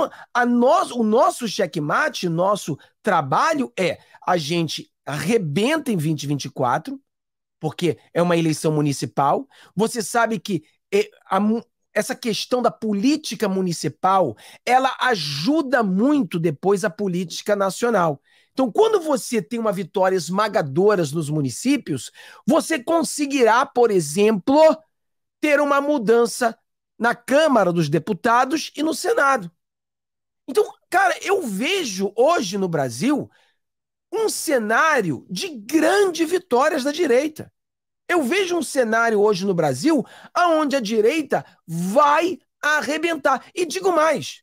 Então, a nós, o nosso checkmate, nosso trabalho é a gente arrebenta em 2024, porque é uma eleição municipal. Você sabe que eh, a, essa questão da política municipal, ela ajuda muito depois a política nacional. Então, quando você tem uma vitória esmagadora nos municípios, você conseguirá, por exemplo, ter uma mudança na Câmara dos Deputados e no Senado. Então, cara, eu vejo hoje no Brasil um cenário de grandes vitórias da direita. Eu vejo um cenário hoje no Brasil aonde a direita vai arrebentar. E digo mais,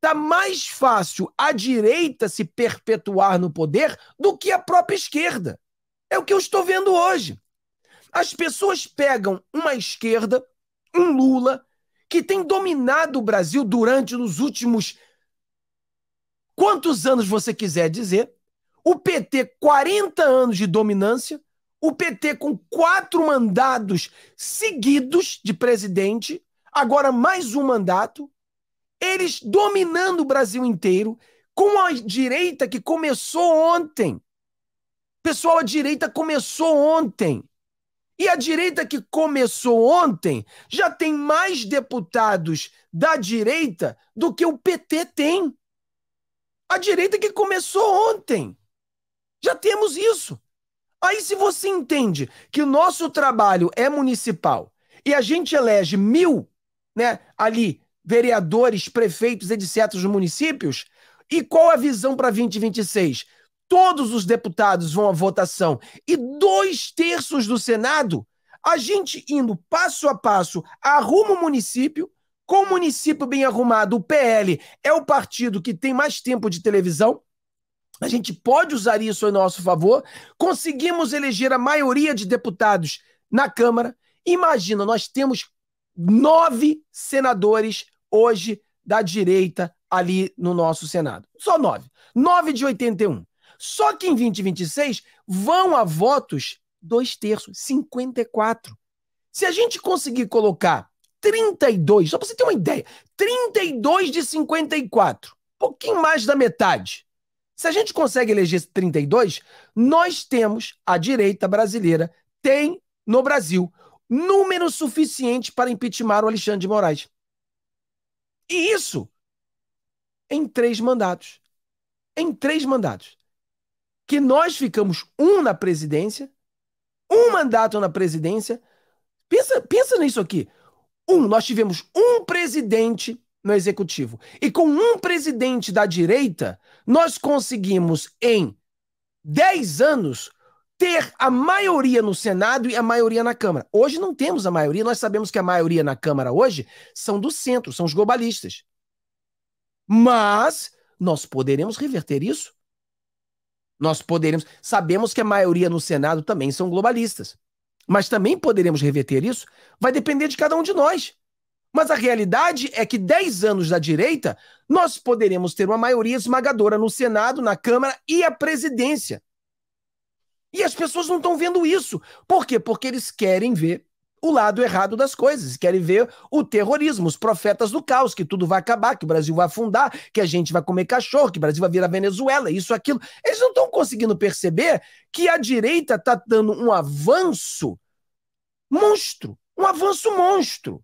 tá mais fácil a direita se perpetuar no poder do que a própria esquerda. É o que eu estou vendo hoje. As pessoas pegam uma esquerda, um Lula, que tem dominado o Brasil durante os últimos quantos anos você quiser dizer, o PT, 40 anos de dominância, o PT com quatro mandados seguidos de presidente, agora mais um mandato, eles dominando o Brasil inteiro, com a direita que começou ontem. Pessoal, a direita começou ontem. E a direita que começou ontem já tem mais deputados da direita do que o PT tem. A direita que começou ontem. Já temos isso. Aí, se você entende que o nosso trabalho é municipal e a gente elege mil, né, ali, vereadores, prefeitos, etc., certos municípios, e qual a visão para 2026? Todos os deputados vão à votação e dois terços do Senado, a gente indo passo a passo, arruma o município, com o município bem arrumado, o PL é o partido que tem mais tempo de televisão. A gente pode usar isso em nosso favor. Conseguimos eleger a maioria de deputados na Câmara. Imagina, nós temos nove senadores hoje da direita ali no nosso Senado. Só nove. Nove de 81. Só que em 2026 vão a votos dois terços, 54. Se a gente conseguir colocar 32, só para você ter uma ideia, 32 de 54, pouquinho mais da metade. Se a gente consegue eleger 32, nós temos, a direita brasileira tem no Brasil número suficiente para impeachment o Alexandre de Moraes. E isso em três mandatos. Em três mandatos. Que nós ficamos um na presidência, um mandato na presidência. Pensa, pensa nisso aqui. Um, nós tivemos um presidente no executivo. E com um presidente da direita, nós conseguimos, em 10 anos, ter a maioria no Senado e a maioria na Câmara. Hoje não temos a maioria, nós sabemos que a maioria na Câmara hoje são do centro, são os globalistas. Mas nós poderemos reverter isso? Nós poderemos. Sabemos que a maioria no Senado também são globalistas mas também poderemos reverter isso, vai depender de cada um de nós. Mas a realidade é que 10 anos da direita, nós poderemos ter uma maioria esmagadora no Senado, na Câmara e a presidência. E as pessoas não estão vendo isso. Por quê? Porque eles querem ver o lado errado das coisas, querem ver o terrorismo, os profetas do caos, que tudo vai acabar, que o Brasil vai afundar, que a gente vai comer cachorro, que o Brasil vai virar Venezuela, isso, aquilo. Eles não estão conseguindo perceber que a direita está dando um avanço monstro, um avanço monstro.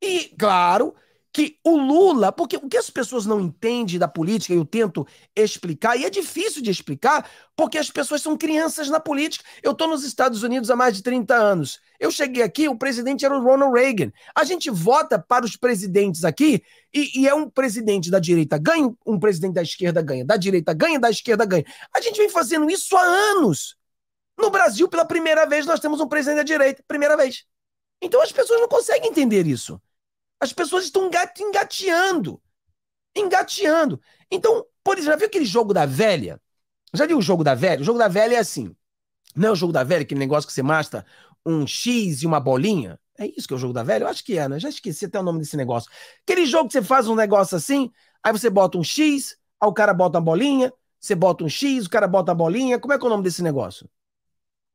E, claro, que o Lula, porque o que as pessoas não entendem da política, eu tento explicar, e é difícil de explicar, porque as pessoas são crianças na política. Eu estou nos Estados Unidos há mais de 30 anos. Eu cheguei aqui, o presidente era o Ronald Reagan. A gente vota para os presidentes aqui, e, e é um presidente da direita ganha, um presidente da esquerda ganha, da direita ganha, da esquerda ganha. A gente vem fazendo isso há anos. No Brasil, pela primeira vez, nós temos um presidente da direita, primeira vez. Então as pessoas não conseguem entender isso. As pessoas estão engateando. Engateando. Então, por exemplo, já viu aquele jogo da velha? Já viu o jogo da velha? O jogo da velha é assim. Não é o jogo da velha, aquele negócio que você mastra um X e uma bolinha? É isso que é o jogo da velha? Eu acho que é, né? Já esqueci até o nome desse negócio. Aquele jogo que você faz um negócio assim, aí você bota um X, aí o cara bota uma bolinha, você bota um X, o cara bota a bolinha. Como é que é o nome desse negócio?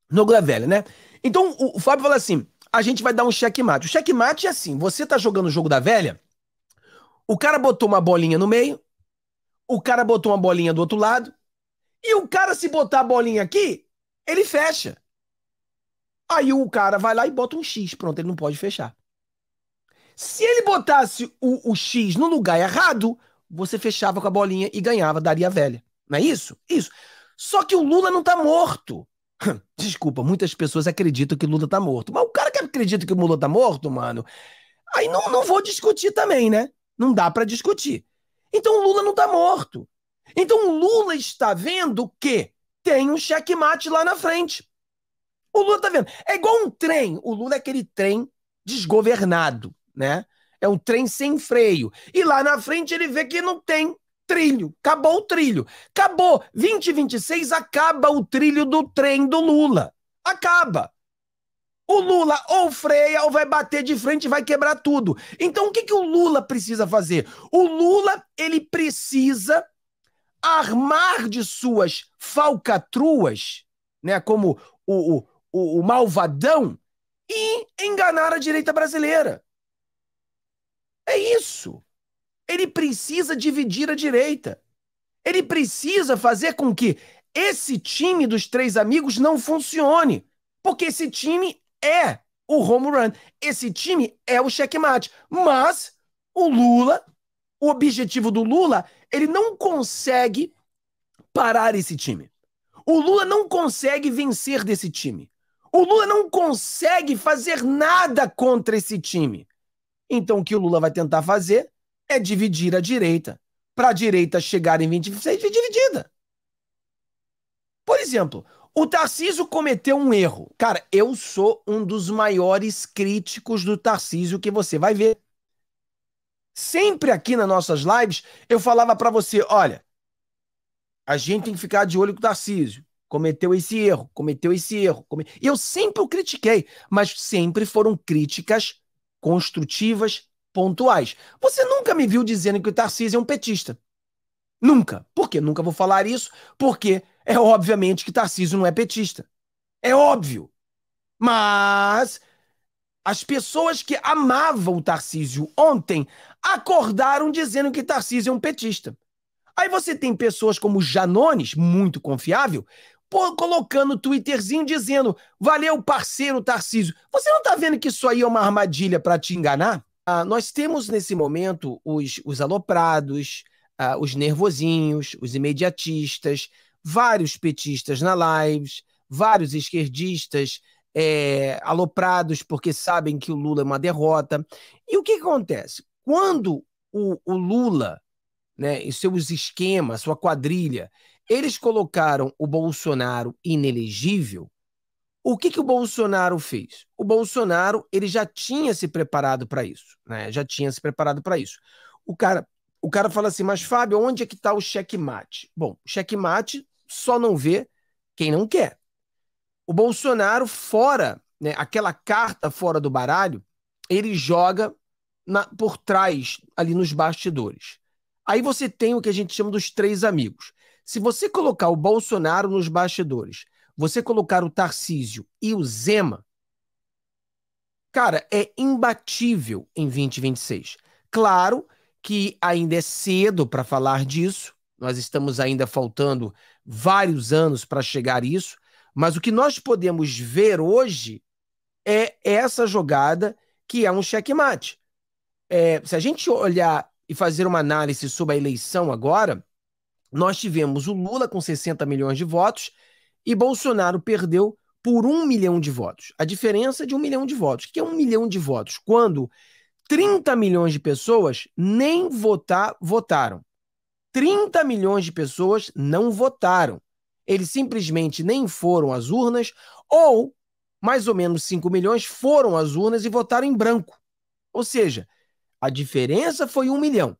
Jogo da velha, né? Então o Fábio fala assim: a gente vai dar um checkmate. O checkmate é assim: você tá jogando o jogo da velha, o cara botou uma bolinha no meio, o cara botou uma bolinha do outro lado, e o cara, se botar a bolinha aqui, ele fecha. Aí o cara vai lá e bota um X, pronto, ele não pode fechar. Se ele botasse o, o X no lugar errado, você fechava com a bolinha e ganhava, daria a velha. Não é isso? Isso. Só que o Lula não tá morto. Desculpa, muitas pessoas acreditam que Lula tá morto. Mas o que acredita que o Lula tá morto, mano, aí não, não vou discutir também, né? Não dá para discutir. Então o Lula não tá morto. Então o Lula está vendo que tem um checkmate lá na frente. O Lula tá vendo. É igual um trem. O Lula é aquele trem desgovernado, né? É um trem sem freio. E lá na frente ele vê que não tem trilho. Acabou o trilho. Acabou. 2026 acaba o trilho do trem do Lula. Acaba. O Lula ou freia ou vai bater de frente e vai quebrar tudo. Então o que, que o Lula precisa fazer? O Lula ele precisa armar de suas falcatruas, né, como o, o, o, o malvadão, e enganar a direita brasileira. É isso. Ele precisa dividir a direita. Ele precisa fazer com que esse time dos três amigos não funcione. Porque esse time é o home run. Esse time é o checkmate. Mas o Lula, o objetivo do Lula, ele não consegue parar esse time. O Lula não consegue vencer desse time. O Lula não consegue fazer nada contra esse time. Então o que o Lula vai tentar fazer é dividir a direita. Para a direita chegar em 26 dividida. Por exemplo, o Tarcísio cometeu um erro. Cara, eu sou um dos maiores críticos do Tarcísio que você vai ver. Sempre aqui nas nossas lives, eu falava para você, olha, a gente tem que ficar de olho com o Tarcísio. Cometeu esse erro, cometeu esse erro. Come... E eu sempre o critiquei, mas sempre foram críticas construtivas, pontuais. Você nunca me viu dizendo que o Tarcísio é um petista. Nunca. Por quê? Nunca vou falar isso, porque é obviamente que Tarcísio não é petista. É óbvio. Mas as pessoas que amavam o Tarcísio ontem acordaram dizendo que Tarcísio é um petista. Aí você tem pessoas como Janones, muito confiável, colocando o Twitterzinho dizendo: Valeu, parceiro Tarcísio. Você não está vendo que isso aí é uma armadilha para te enganar? Ah, nós temos nesse momento os, os aloprados, ah, os nervosinhos, os imediatistas, vários petistas na lives, vários esquerdistas é, aloprados porque sabem que o Lula é uma derrota. E o que acontece? Quando o, o Lula né, e seus esquemas, sua quadrilha, eles colocaram o Bolsonaro inelegível, o que, que o Bolsonaro fez? O Bolsonaro ele já tinha se preparado para isso, né? Já tinha se preparado para isso. O cara o cara fala assim, mas Fábio, onde é que está o checkmate? Bom, checkmate só não vê quem não quer. O Bolsonaro, fora, né, aquela carta fora do baralho, ele joga na, por trás, ali nos bastidores. Aí você tem o que a gente chama dos três amigos. Se você colocar o Bolsonaro nos bastidores, você colocar o Tarcísio e o Zema, cara, é imbatível em 2026. Claro que ainda é cedo para falar disso, nós estamos ainda faltando vários anos para chegar a isso, mas o que nós podemos ver hoje é essa jogada que é um checkmate. É, se a gente olhar e fazer uma análise sobre a eleição agora, nós tivemos o Lula com 60 milhões de votos e Bolsonaro perdeu por um milhão de votos. A diferença é de um milhão de votos. O que é um milhão de votos? Quando 30 milhões de pessoas nem votar votaram. 30 milhões de pessoas não votaram. Eles simplesmente nem foram às urnas, ou mais ou menos 5 milhões foram às urnas e votaram em branco. Ou seja, a diferença foi 1 milhão.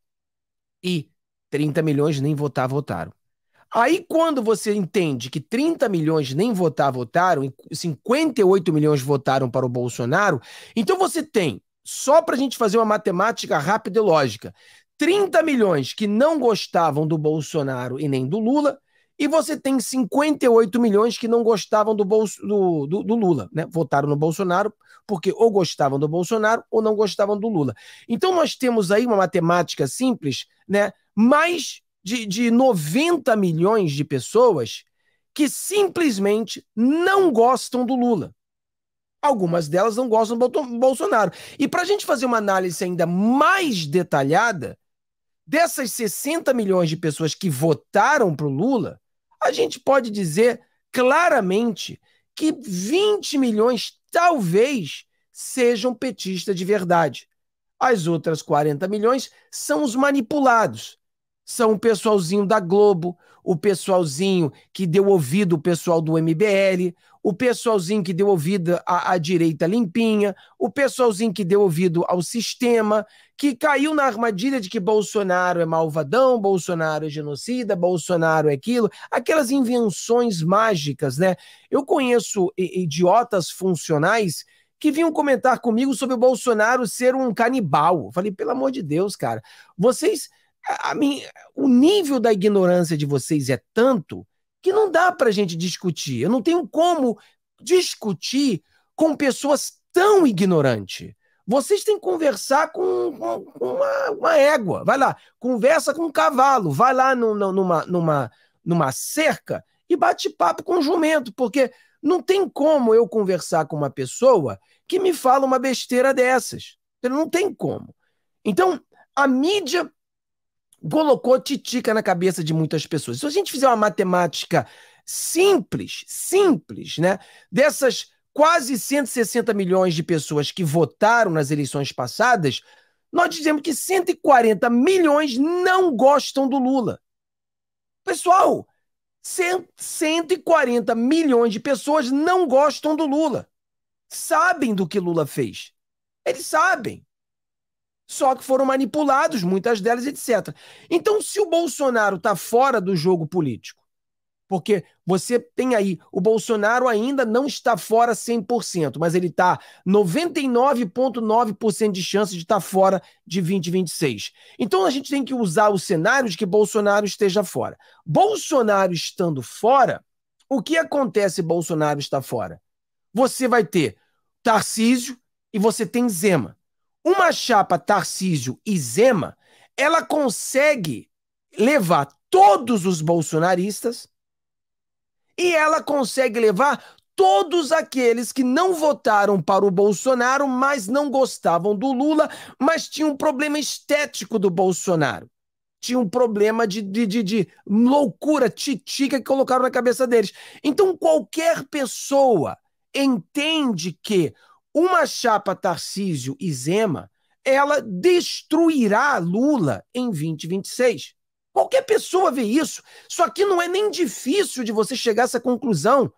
E 30 milhões nem votar votaram. Aí, quando você entende que 30 milhões nem votar votaram e 58 milhões votaram para o Bolsonaro, então você tem só para a gente fazer uma matemática rápida e lógica, 30 milhões que não gostavam do Bolsonaro e nem do Lula, e você tem 58 milhões que não gostavam do, bolso, do, do, do, Lula, né? Votaram no Bolsonaro porque ou gostavam do Bolsonaro ou não gostavam do Lula. Então nós temos aí uma matemática simples, né? Mais de, de 90 milhões de pessoas que simplesmente não gostam do Lula. Algumas delas não gostam do Bolsonaro. E para a gente fazer uma análise ainda mais detalhada, dessas 60 milhões de pessoas que votaram para o Lula, a gente pode dizer claramente que 20 milhões talvez sejam petistas de verdade. As outras 40 milhões são os manipulados, são o pessoalzinho da Globo, o pessoalzinho que deu ouvido o pessoal do MBL, o pessoalzinho que deu ouvido à, à direita limpinha, o pessoalzinho que deu ouvido ao sistema, que caiu na armadilha de que Bolsonaro é malvadão, Bolsonaro é genocida, Bolsonaro é aquilo, aquelas invenções mágicas, né? Eu conheço idiotas funcionais que vinham comentar comigo sobre o Bolsonaro ser um canibal. Eu falei, pelo amor de Deus, cara, vocês a, mim o nível da ignorância de vocês é tanto que não dá para a gente discutir. Eu não tenho como discutir com pessoas tão ignorantes. Vocês têm que conversar com, com, com uma, uma, égua. Vai lá, conversa com um cavalo, vai lá no, no, numa, numa, numa cerca e bate papo com um jumento, porque não tem como eu conversar com uma pessoa que me fala uma besteira dessas. Então, não tem como. Então, a mídia colocou titica na cabeça de muitas pessoas. Se a gente fizer uma matemática simples, simples, né? Dessas quase 160 milhões de pessoas que votaram nas eleições passadas, nós dizemos que 140 milhões não gostam do Lula. Pessoal, 140 milhões de pessoas não gostam do Lula. Sabem do que Lula fez. Eles sabem só que foram manipulados, muitas delas, etc. Então, se o Bolsonaro está fora do jogo político, porque você tem aí, o Bolsonaro ainda não está fora 100%, mas ele está 99,9% de chance de estar tá fora de 2026. Então a gente tem que usar o cenário de que Bolsonaro esteja fora. Bolsonaro estando fora, o que acontece se Bolsonaro está fora? Você vai ter Tarcísio e você tem Zema. Uma chapa Tarcísio e Zema, ela consegue levar todos os bolsonaristas e ela consegue levar todos aqueles que não votaram para o Bolsonaro, mas não gostavam do Lula, mas tinham um problema estético do Bolsonaro. Tinha um problema de, de, de, de loucura, titica que colocaram na cabeça deles. Então, qualquer pessoa entende que uma chapa Tarcísio e Zema, ela destruirá Lula em 2026. Qualquer pessoa vê isso. Só que não é nem difícil de você chegar a essa conclusão.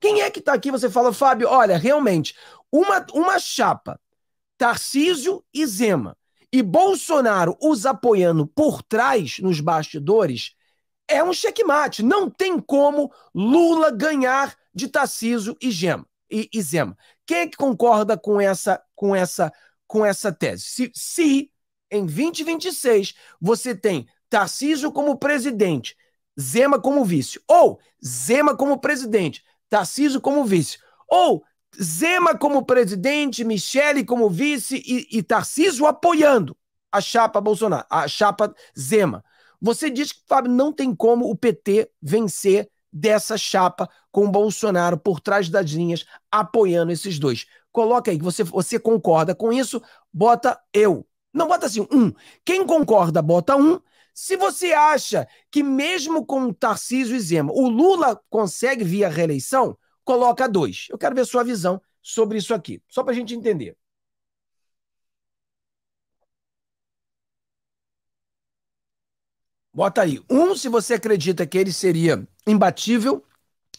Quem é que está aqui? Você fala, Fábio, olha, realmente, uma, uma chapa, Tarcísio e Zema, e Bolsonaro os apoiando por trás nos bastidores, é um checkmate. Não tem como Lula ganhar de Tarcísio e, Gema, e, e Zema. Quem é que concorda com essa com essa com essa tese? Se, se em 2026 você tem Tarcísio como presidente, Zema como vice, ou Zema como presidente, Tarcísio como vice, ou Zema como presidente, Michele como vice e, e Tarcísio apoiando a chapa Bolsonaro, a chapa Zema. Você diz que, Fábio, não tem como o PT vencer dessa chapa com o Bolsonaro por trás das linhas, apoiando esses dois. Coloca aí que você, você concorda com isso, bota eu. Não bota assim, um. Quem concorda, bota um. Se você acha que mesmo com o Tarcísio e Zema, o Lula consegue via reeleição, coloca dois. Eu quero ver sua visão sobre isso aqui, só para a gente entender. Bota aí. Um, se você acredita que ele seria imbatível.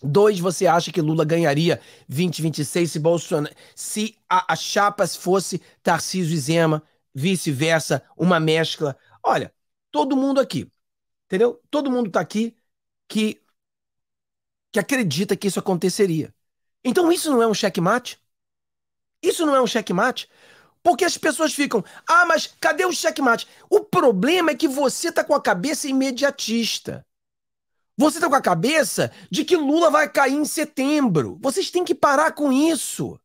Dois, você acha que Lula ganharia 2026 se Bolsonaro. Se a, a chapas fosse Tarcísio e Zema, vice-versa, uma mescla. Olha, todo mundo aqui, entendeu? Todo mundo está aqui que, que acredita que isso aconteceria. Então isso não é um checkmate? Isso não é um checkmate? Porque as pessoas ficam, ah, mas cadê o checkmate? O problema é que você tá com a cabeça imediatista. Você tá com a cabeça de que Lula vai cair em setembro. Vocês têm que parar com isso.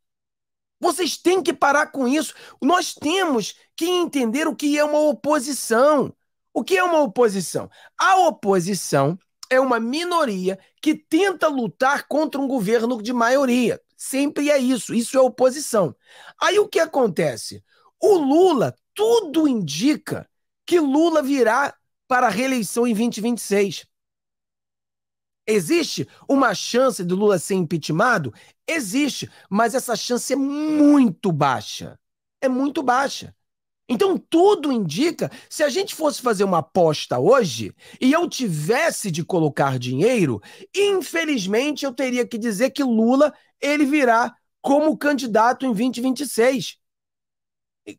Vocês têm que parar com isso. Nós temos que entender o que é uma oposição. O que é uma oposição? A oposição é uma minoria que tenta lutar contra um governo de maioria. Sempre é isso. Isso é oposição. Aí o que acontece? O Lula, tudo indica que Lula virá para a reeleição em 2026. Existe uma chance de Lula ser impeachmentado? Existe, mas essa chance é muito baixa. É muito baixa. Então tudo indica, se a gente fosse fazer uma aposta hoje e eu tivesse de colocar dinheiro, infelizmente eu teria que dizer que Lula ele virá como candidato em 2026.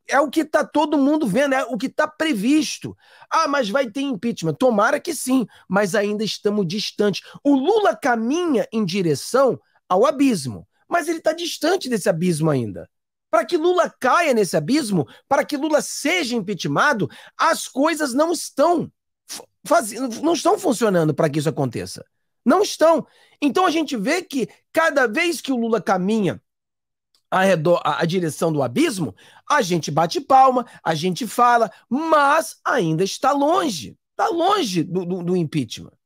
É o que está todo mundo vendo, é o que está previsto. Ah, mas vai ter impeachment. Tomara que sim, mas ainda estamos distantes. O Lula caminha em direção ao abismo, mas ele está distante desse abismo ainda para que Lula caia nesse abismo, para que Lula seja impeachmentado, as coisas não estão fazendo, não estão funcionando para que isso aconteça. Não estão. Então a gente vê que cada vez que o Lula caminha redor, a, a direção do abismo, a gente bate palma, a gente fala, mas ainda está longe, está longe do, do, do impeachment.